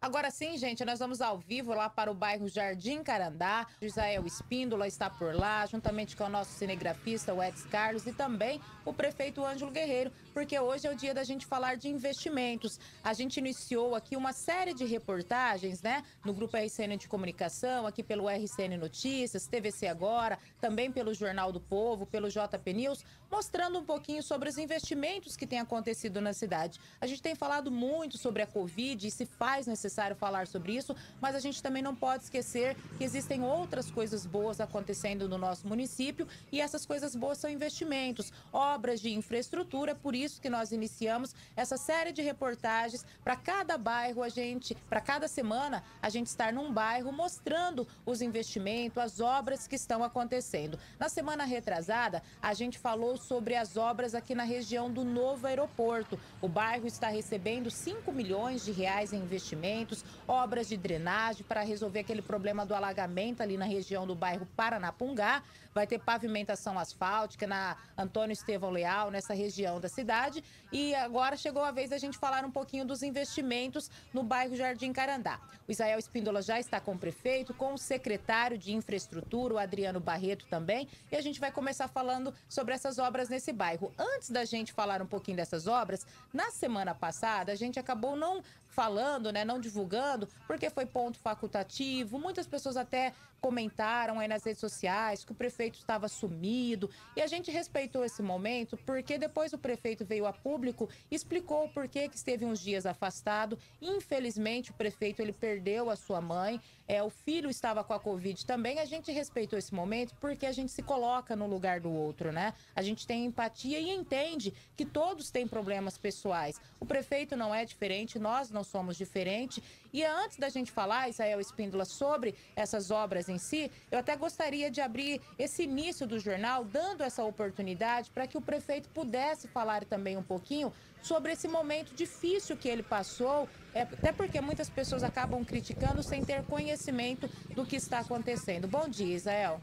Agora sim, gente, nós vamos ao vivo lá para o bairro Jardim Carandá. Israel Espíndola está por lá, juntamente com o nosso cinegrafista, o Edson Carlos, e também o prefeito Ângelo Guerreiro, porque hoje é o dia da gente falar de investimentos. A gente iniciou aqui uma série de reportagens, né? No grupo RCN de Comunicação, aqui pelo RCN Notícias, TVC Agora, também pelo Jornal do Povo, pelo JP News, mostrando um pouquinho sobre os investimentos que têm acontecido na cidade. A gente tem falado muito sobre a Covid e se faz faz necessário falar sobre isso, mas a gente também não pode esquecer que existem outras coisas boas acontecendo no nosso município e essas coisas boas são investimentos, obras de infraestrutura, por isso que nós iniciamos essa série de reportagens para cada bairro, a gente, para cada semana, a gente estar num bairro mostrando os investimentos, as obras que estão acontecendo. Na semana retrasada, a gente falou sobre as obras aqui na região do novo aeroporto. O bairro está recebendo 5 milhões de reais em investimentos investimentos, obras de drenagem para resolver aquele problema do alagamento ali na região do bairro Paranapungá vai ter pavimentação asfáltica na Antônio Estevão Leal, nessa região da cidade. E agora chegou a vez da gente falar um pouquinho dos investimentos no bairro Jardim Carandá. O Israel Espíndola já está com o prefeito, com o secretário de infraestrutura, o Adriano Barreto também, e a gente vai começar falando sobre essas obras nesse bairro. Antes da gente falar um pouquinho dessas obras, na semana passada a gente acabou não falando, né, não divulgando, porque foi ponto facultativo, muitas pessoas até comentaram aí nas redes sociais que o prefeito estava sumido. E a gente respeitou esse momento porque depois o prefeito veio a público, explicou por que esteve uns dias afastado. Infelizmente, o prefeito ele perdeu a sua mãe é, o filho estava com a Covid também, a gente respeitou esse momento porque a gente se coloca no lugar do outro, né? A gente tem empatia e entende que todos têm problemas pessoais. O prefeito não é diferente, nós não somos diferente. E antes da gente falar, Israel Espíndola, sobre essas obras em si, eu até gostaria de abrir esse início do jornal, dando essa oportunidade para que o prefeito pudesse falar também um pouquinho sobre esse momento difícil que ele passou, é, até porque muitas pessoas acabam criticando sem ter conhecimento do que está acontecendo. Bom dia, Israel.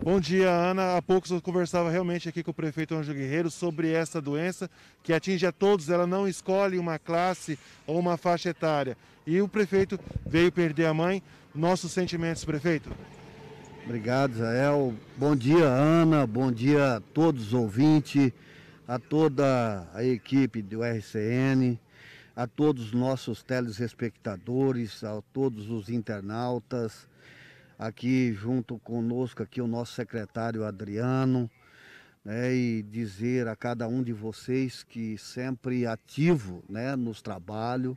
Bom dia, Ana. Há pouco eu conversava realmente aqui com o prefeito Anjo Guerreiro sobre essa doença que atinge a todos, ela não escolhe uma classe ou uma faixa etária. E o prefeito veio perder a mãe. Nossos sentimentos, prefeito. Obrigado, Israel. Bom dia, Ana. Bom dia a todos os ouvintes, a toda a equipe do RCN, a todos os nossos telespectadores, a todos os internautas. Aqui junto conosco, aqui o nosso secretário Adriano. Né, e dizer a cada um de vocês que sempre ativo né, nos trabalhos.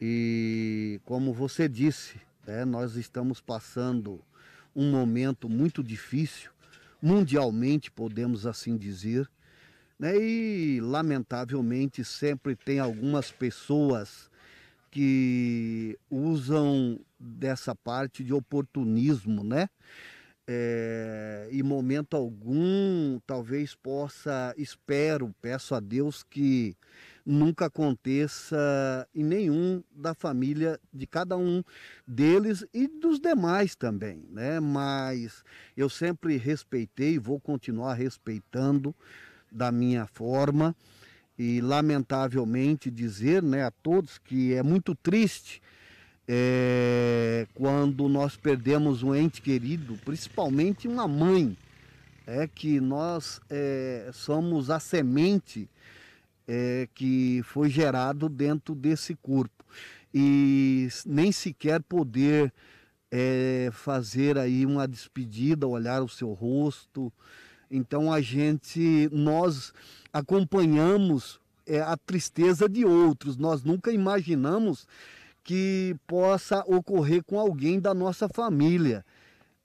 E como você disse, né, nós estamos passando um momento muito difícil, mundialmente, podemos assim dizer. Né? E, lamentavelmente, sempre tem algumas pessoas que usam dessa parte de oportunismo, né? É, e momento algum, talvez possa, espero, peço a Deus que nunca aconteça em nenhum da família de cada um deles e dos demais também, né? Mas eu sempre respeitei e vou continuar respeitando da minha forma e lamentavelmente dizer, né, a todos que é muito triste é, quando nós perdemos um ente querido, principalmente uma mãe, é que nós é, somos a semente é, que foi gerado dentro desse corpo. E nem sequer poder é, fazer aí uma despedida, olhar o seu rosto. Então a gente, nós acompanhamos é, a tristeza de outros. Nós nunca imaginamos que possa ocorrer com alguém da nossa família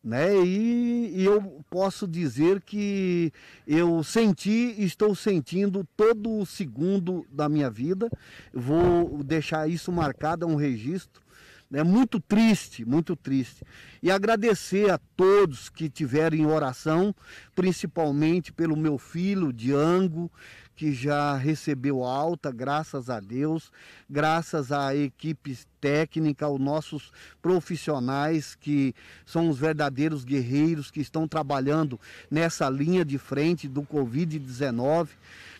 né? E, e, eu posso dizer que eu senti e estou sentindo todo o segundo da minha vida. Vou deixar isso marcado, é um registro. É né? muito triste, muito triste. E agradecer a todos que tiveram em oração, principalmente pelo meu filho, Diango, que já recebeu alta, graças a Deus, graças à equipe técnica, aos nossos profissionais que são os verdadeiros guerreiros que estão trabalhando nessa linha de frente do Covid-19,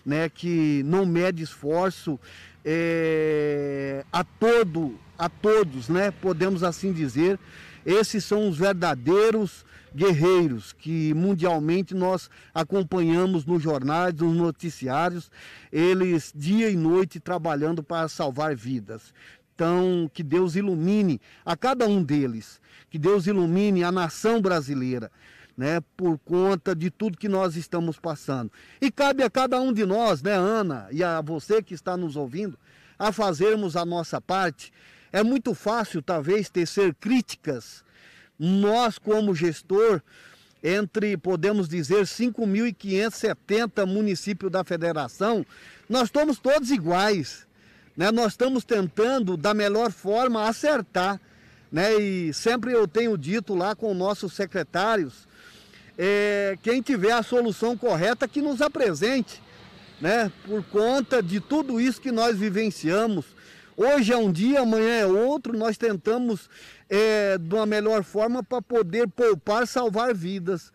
né, que não mede esforço é, a todo, a todos, né, podemos assim dizer. Esses são os verdadeiros guerreiros que mundialmente nós acompanhamos nos jornais, nos noticiários, eles dia e noite trabalhando para salvar vidas. Então, que Deus ilumine a cada um deles, que Deus ilumine a nação brasileira. Né, por conta de tudo que nós estamos passando. E cabe a cada um de nós, né, Ana, e a você que está nos ouvindo, a fazermos a nossa parte. É muito fácil, talvez, tecer críticas nós como gestor, entre, podemos dizer, 5.570 municípios da federação, nós estamos todos iguais. Né? Nós estamos tentando, da melhor forma, acertar. Né? E sempre eu tenho dito lá com nossos secretários, é, quem tiver a solução correta que nos apresente, né? Por conta de tudo isso que nós vivenciamos, Hoje é um dia, amanhã é outro. Nós tentamos é, de uma melhor forma para poder poupar, salvar vidas.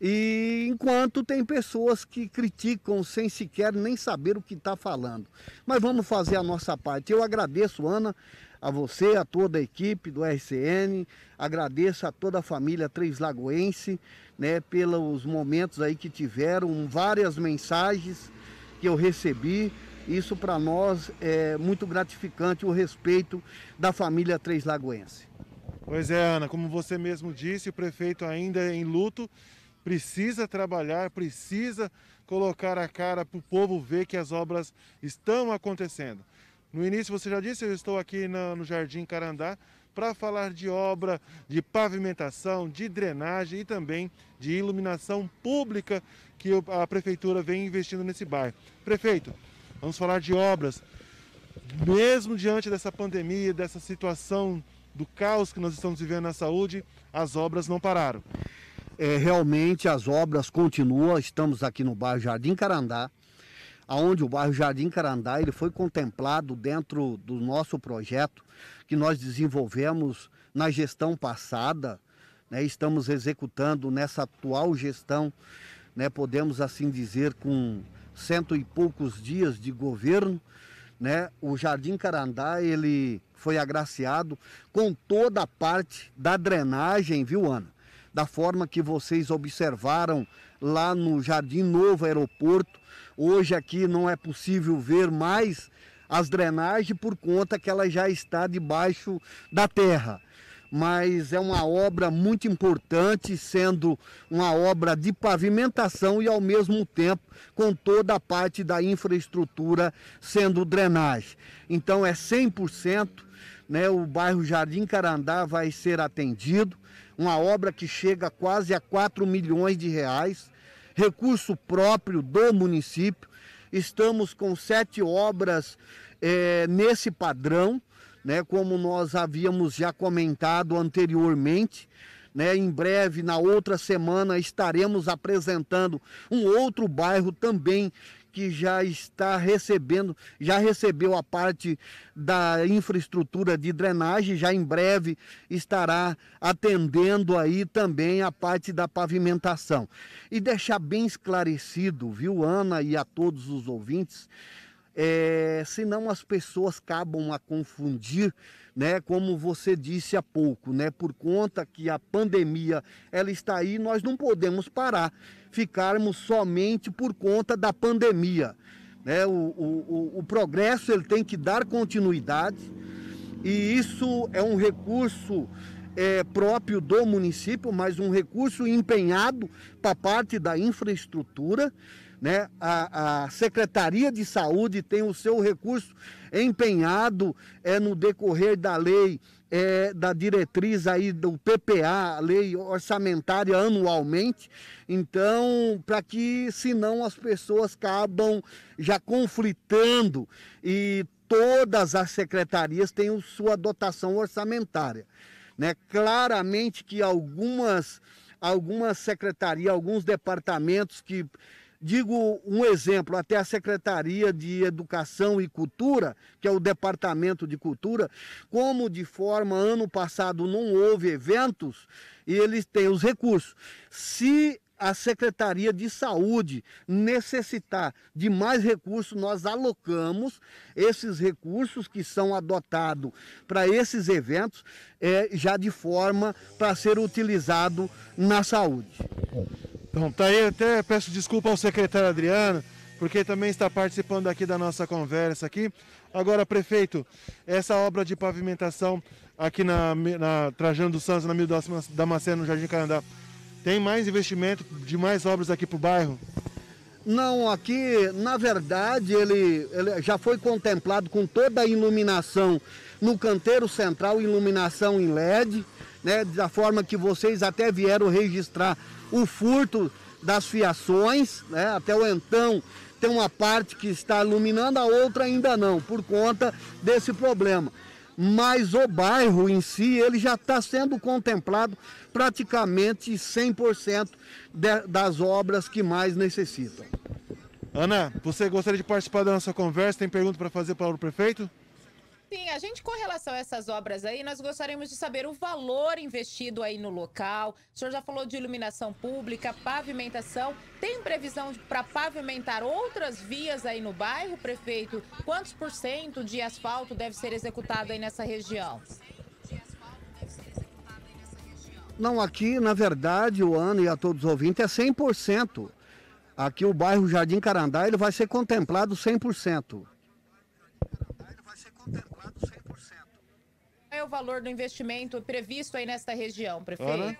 E enquanto tem pessoas que criticam sem sequer nem saber o que está falando. Mas vamos fazer a nossa parte. Eu agradeço, Ana, a você, a toda a equipe do RCN, agradeço a toda a família Três Lagoense, né, pelos momentos aí que tiveram, várias mensagens que eu recebi. Isso para nós é muito gratificante o respeito da família Três Lagoense. Pois é, Ana, como você mesmo disse, o prefeito ainda é em luto, precisa trabalhar, precisa colocar a cara para o povo ver que as obras estão acontecendo. No início, você já disse, eu estou aqui no, no Jardim Carandá para falar de obra, de pavimentação, de drenagem e também de iluminação pública que a Prefeitura vem investindo nesse bairro. Prefeito, vamos falar de obras. Mesmo diante dessa pandemia, dessa situação do caos que nós estamos vivendo na saúde, as obras não pararam. É, realmente as obras continuam. Estamos aqui no bairro Jardim Carandá, aonde o bairro Jardim Carandá ele foi contemplado dentro do nosso projeto que nós desenvolvemos na gestão passada. Né? Estamos executando nessa atual gestão, né? podemos assim dizer com cento e poucos dias de governo, né, o Jardim Carandá ele foi agraciado com toda a parte da drenagem, viu, Ana? Da forma que vocês observaram lá no Jardim Novo Aeroporto. Hoje aqui não é possível ver mais as drenagens por conta que ela já está debaixo da terra mas é uma obra muito importante, sendo uma obra de pavimentação e ao mesmo tempo com toda a parte da infraestrutura sendo drenagem. Então é 100%, né, o bairro Jardim Carandá vai ser atendido, uma obra que chega quase a 4 milhões de reais, recurso próprio do município. Estamos com sete obras é, nesse padrão né, como nós havíamos já comentado anteriormente. Né, em breve, na outra semana, estaremos apresentando um outro bairro também que já está recebendo, já recebeu a parte da infraestrutura de drenagem, já em breve estará atendendo aí também a parte da pavimentação. E deixar bem esclarecido, viu, Ana e a todos os ouvintes, é, senão as pessoas acabam a confundir, né? Como você disse há pouco, né? Por conta que a pandemia ela está aí, nós não podemos parar, ficarmos somente por conta da pandemia, né? O, o, o progresso ele tem que dar continuidade e isso é um recurso é, próprio do município, mas um recurso empenhado para parte da infraestrutura né? A, a Secretaria de Saúde tem o seu recurso empenhado é, no decorrer da lei é, da diretriz aí do PPA, a lei orçamentária anualmente. Então, para que senão as pessoas acabam já conflitando e todas as secretarias têm sua dotação orçamentária. Né? Claramente que algumas algumas secretarias, alguns departamentos que Digo um exemplo, até a Secretaria de Educação e Cultura, que é o Departamento de Cultura, como de forma ano passado não houve eventos, e eles têm os recursos. Se a Secretaria de Saúde necessitar de mais recursos, nós alocamos esses recursos que são adotados para esses eventos, é, já de forma para ser utilizado na saúde. Então tá aí, até peço desculpa ao secretário Adriano, porque também está participando aqui da nossa conversa aqui. Agora, prefeito, essa obra de pavimentação aqui na, na Trajano dos Santos, na Mil Macena, no Jardim Canadá, tem mais investimento de mais obras aqui para o bairro? Não, aqui, na verdade, ele, ele já foi contemplado com toda a iluminação no canteiro central, iluminação em LED, né, da forma que vocês até vieram registrar o furto das fiações, né? até o então tem uma parte que está iluminando, a outra ainda não, por conta desse problema. Mas o bairro em si, ele já está sendo contemplado praticamente 100% de, das obras que mais necessitam. Ana, você gostaria de participar da nossa conversa? Tem pergunta para fazer para o prefeito? Pim, a gente, com relação a essas obras aí, nós gostaríamos de saber o valor investido aí no local. O senhor já falou de iluminação pública, pavimentação. Tem previsão para pavimentar outras vias aí no bairro, prefeito? Quantos por cento de asfalto deve ser executado aí nessa região? Não, aqui, na verdade, o ano e a todos os ouvintes é 100%. Aqui o bairro Jardim Carandá ele vai ser contemplado 100%. é o valor do investimento previsto aí nesta região, prefeito? Ana?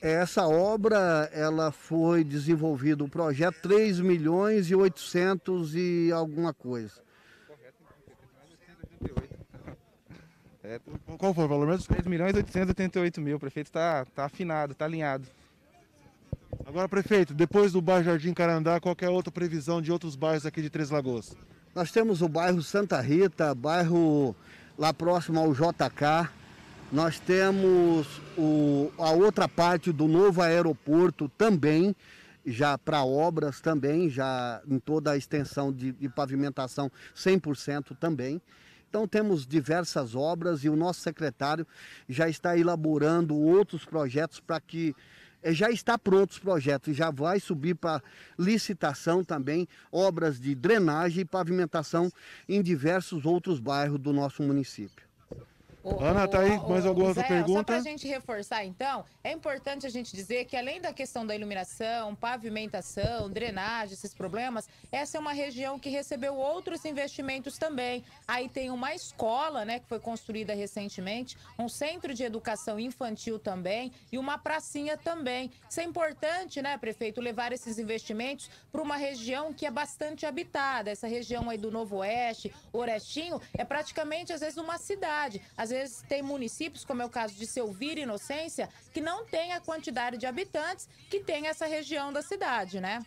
Essa obra, ela foi desenvolvida, o projeto 3 milhões e 800 e alguma coisa. É, qual foi o valor mesmo? 3 milhões e 888 mil. O prefeito está tá afinado, está alinhado. Agora, prefeito, depois do bairro Jardim Carandá, qual é a outra previsão de outros bairros aqui de Três Lagoas? Nós temos o bairro Santa Rita, bairro lá próximo ao JK. Nós temos o, a outra parte do novo aeroporto também, já para obras também, já em toda a extensão de, de pavimentação 100% também. Então temos diversas obras e o nosso secretário já está elaborando outros projetos para que é, já está pronto os projetos já vai subir para licitação também obras de drenagem e pavimentação em diversos outros bairros do nosso município. Ana, tá aí mais alguma outra pergunta? Só para a gente reforçar, então, é importante a gente dizer que além da questão da iluminação, pavimentação, drenagem, esses problemas, essa é uma região que recebeu outros investimentos também. Aí tem uma escola, né, que foi construída recentemente, um centro de educação infantil também e uma pracinha também. Isso é importante, né, prefeito, levar esses investimentos para uma região que é bastante habitada. Essa região aí do Novo Oeste, Orestinho, é praticamente, às vezes, uma cidade. Às vezes tem municípios, como é o caso de Selvira e Inocência, que não tem a quantidade de habitantes que tem essa região da cidade, né?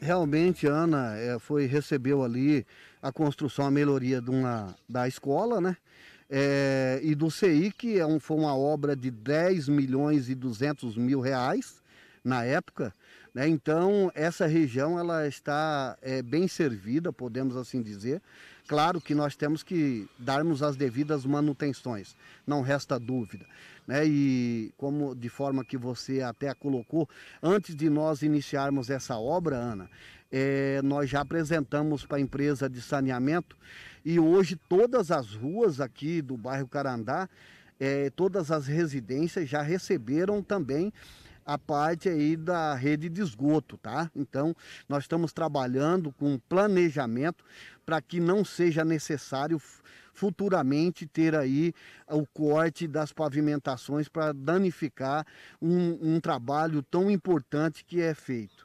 Realmente, Ana, é, foi recebeu ali a construção, a melhoria de uma, da escola, né? É, e do CI, que é um, foi uma obra de 10 milhões e 200 mil reais na época. Né? Então, essa região ela está é, bem servida, podemos assim dizer. Claro que nós temos que darmos as devidas manutenções, não resta dúvida. Né? E como de forma que você até colocou, antes de nós iniciarmos essa obra, Ana, é, nós já apresentamos para a empresa de saneamento e hoje todas as ruas aqui do bairro Carandá, é, todas as residências já receberam também a parte aí da rede de esgoto, tá? Então, nós estamos trabalhando com planejamento para que não seja necessário futuramente ter aí o corte das pavimentações para danificar um, um trabalho tão importante que é feito.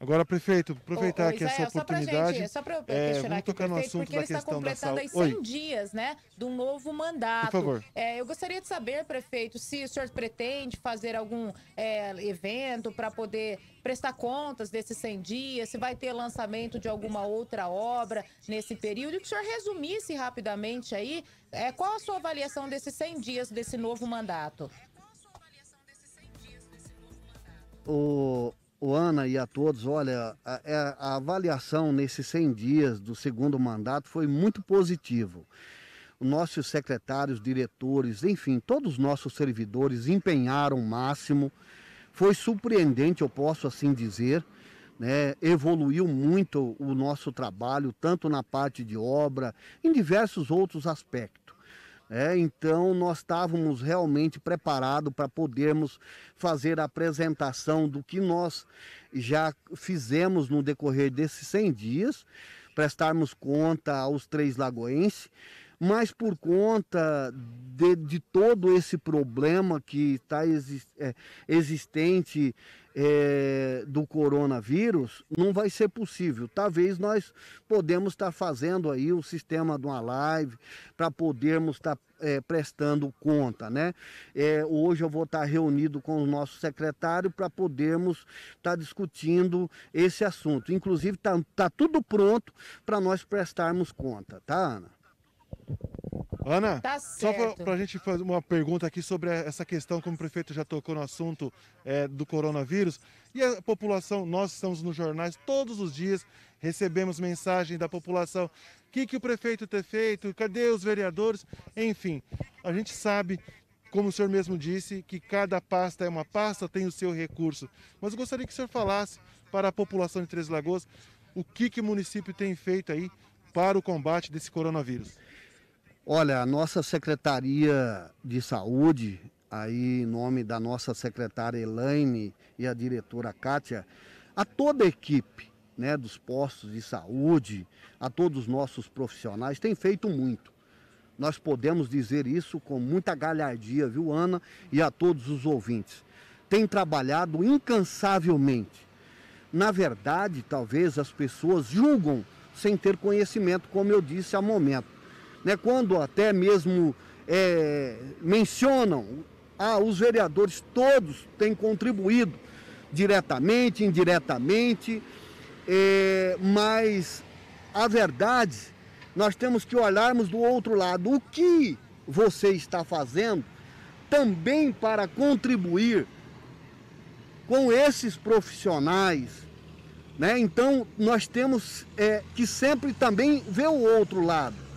Agora, prefeito, aproveitar ô, ô, aqui Israel, essa oportunidade. Só para é, tocar prefeito, no assunto porque ele tá está completando aí 100 Oi. dias né, de um novo mandato. Por favor. É, eu gostaria de saber, prefeito, se o senhor pretende fazer algum é, evento para poder prestar contas desses 100 dias, se vai ter lançamento de alguma outra obra nesse período. E que o senhor resumisse rapidamente aí é, qual a sua avaliação desses 100 dias desse novo mandato. O o Ana e a todos, olha, a, é, a, avaliação nesses 100 dias do segundo mandato foi muito positivo. Nossos secretários, diretores, enfim, todos os nossos servidores empenharam o máximo. Foi surpreendente, eu posso assim dizer, né? evoluiu muito o nosso trabalho, tanto na parte de obra, em diversos outros aspectos. É, então nós estávamos realmente preparados para podermos fazer a apresentação do que nós já fizemos no decorrer desses 100 dias, prestarmos conta aos três lagoenses, mas por conta de, de todo esse problema que está é, existente é, do coronavírus, não vai ser possível. Talvez nós podemos estar tá fazendo aí o sistema de uma live para podermos estar tá, é, prestando conta, né? É, hoje eu vou estar tá reunido com o nosso secretário para podermos estar tá discutindo esse assunto. Inclusive está tá tudo pronto para nós prestarmos conta, tá, Ana? Ana, tá só para a gente fazer uma pergunta aqui sobre essa questão, como o prefeito já tocou no assunto é, do coronavírus, e a população, nós estamos nos jornais todos os dias, recebemos mensagem da população, o que, que o prefeito tem feito, cadê os vereadores, enfim, a gente sabe, como o senhor mesmo disse, que cada pasta é uma pasta, tem o seu recurso, mas eu gostaria que o senhor falasse para a população de Três Lagoas o que, que o município tem feito aí para o combate desse coronavírus. Olha, a nossa Secretaria de Saúde, aí em nome da nossa secretária Elaine e a diretora Kátia, a toda a equipe né, dos postos de saúde, a todos os nossos profissionais, tem feito muito. Nós podemos dizer isso com muita galhardia, viu, Ana, e a todos os ouvintes. Tem trabalhado incansavelmente. Na verdade, talvez as pessoas julgam sem ter conhecimento, como eu disse há momento né, quando até mesmo é, mencionam, ah, os vereadores todos têm contribuído diretamente, indiretamente, é, mas a verdade, nós temos que olharmos do outro lado. O que você está fazendo também para contribuir com esses profissionais? Né? Então, nós temos é, que sempre também ver o outro lado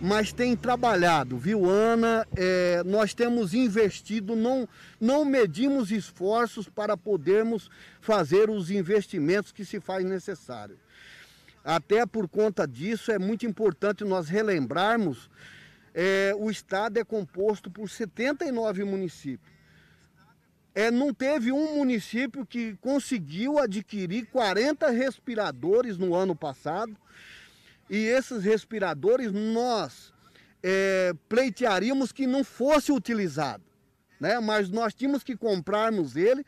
mas tem trabalhado, viu, Ana? É, nós temos investido, não, não medimos esforços para podermos fazer os investimentos que se faz necessário. Até por conta disso, é muito importante nós relembrarmos: é, o estado é composto por 79 municípios. É, não teve um município que conseguiu adquirir 40 respiradores no ano passado e esses respiradores nós é, pleitearíamos que não fosse utilizado, né? mas nós tínhamos que comprarmos ele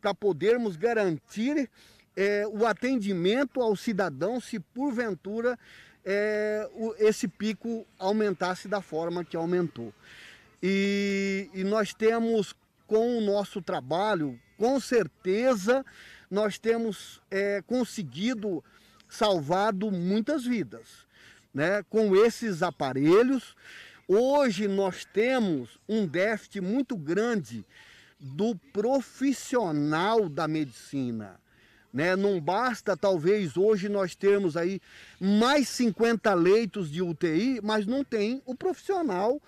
para podermos garantir é, o atendimento ao cidadão se porventura é, o, esse pico aumentasse da forma que aumentou. E, e nós temos com o nosso trabalho, com certeza, nós temos é, conseguido salvado muitas vidas. Né? Com esses aparelhos, hoje nós temos um déficit muito grande do profissional da medicina. Né? Não basta, talvez, hoje nós temos aí mais 50 leitos de UTI, mas não tem o profissional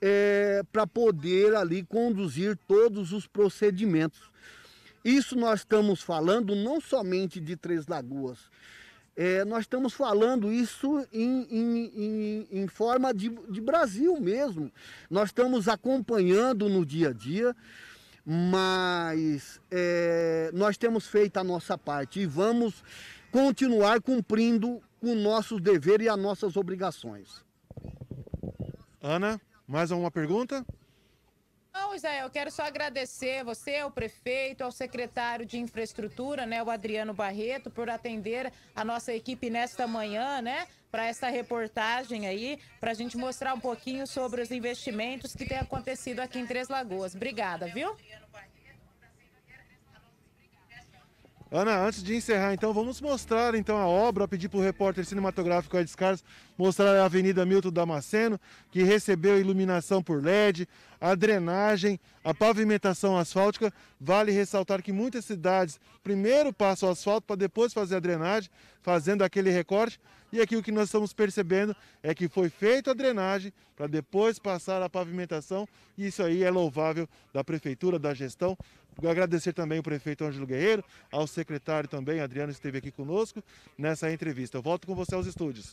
é, para poder ali conduzir todos os procedimentos. Isso nós estamos falando não somente de Três Lagoas, é, nós estamos falando isso em, em, em, em forma de, de Brasil mesmo. Nós estamos acompanhando no dia a dia mas é, nós temos feito a nossa parte e vamos continuar cumprindo o nosso dever e as nossas obrigações. Ana, mais alguma pergunta? Não, Isael, eu quero só agradecer você, ao prefeito, ao secretário de infraestrutura, né, o Adriano Barreto, por atender a nossa equipe nesta manhã, né, para essa reportagem aí, para a gente mostrar um pouquinho sobre os investimentos que têm acontecido aqui em Três Lagoas. Obrigada, viu? Ana, antes de encerrar, então, vamos mostrar então a obra, pedir para o repórter cinematográfico Ed Carlos mostrar a Avenida Milton Damasceno, que recebeu iluminação por LED, a drenagem, a pavimentação asfáltica. Vale ressaltar que muitas cidades primeiro passam o asfalto para depois fazer a drenagem, fazendo aquele recorte. E aqui o que nós estamos percebendo é que foi feita a drenagem para depois passar a pavimentação. E isso aí é louvável da prefeitura, da gestão. Vou agradecer também o prefeito Ângelo Guerreiro, ao secretário também, Adriano, que esteve aqui conosco nessa entrevista. Eu volto com você aos estúdios.